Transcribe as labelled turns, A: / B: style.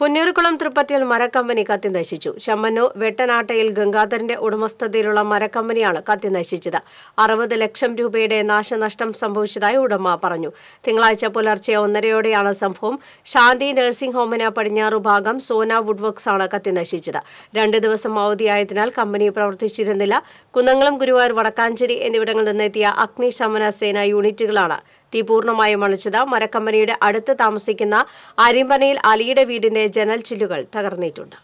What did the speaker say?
A: പൊന്നൂർകുളം തൃപ്പറ്റയിൽ മരക്കമ്പനി കത്തി നശിച്ചു ശമ്മന്നൂർ വെട്ടനാട്ടയിൽ ഗംഗാധരന്റെ ഉടമസ്ഥതയിലുള്ള മരക്കമ്പനിയാണ് കത്തി നശിച്ചത് അറുപത് ലക്ഷം രൂപയുടെ നാശനഷ്ടം സംഭവിച്ചതായി ഉടമ പറഞ്ഞു തിങ്കളാഴ്ച പുലർച്ചെ ഒന്നരയോടെയാണ് സംഭവം ശാന്തി നഴ്സിംഗ് ഹോമിന് പടിഞ്ഞാറു ഭാഗം സോന വുഡ് വർക്ക്സ് ആണ് കത്തി നശിച്ചത് രണ്ട് ദിവസം അവധിയായതിനാൽ കമ്പനി പ്രവർത്തിച്ചിരുന്നില്ല കുന്നംകുളം ഗുരുവായൂർ വടക്കാഞ്ചേരി എന്നിവിടങ്ങളിൽ നിന്നെത്തിയ അഗ്നിശമന സേന യൂണിറ്റുകളാണ് തീ പൂർണ്ണമായും അണച്ചത് മരക്കമ്പനിയുടെ അടുത്ത് താമസിക്കുന്ന അരിമ്പനയിൽ അലിയുടെ വീടിന്റെ ജനൽ ചില്ലുകൾ തകർന്നിട്ടുണ്ട്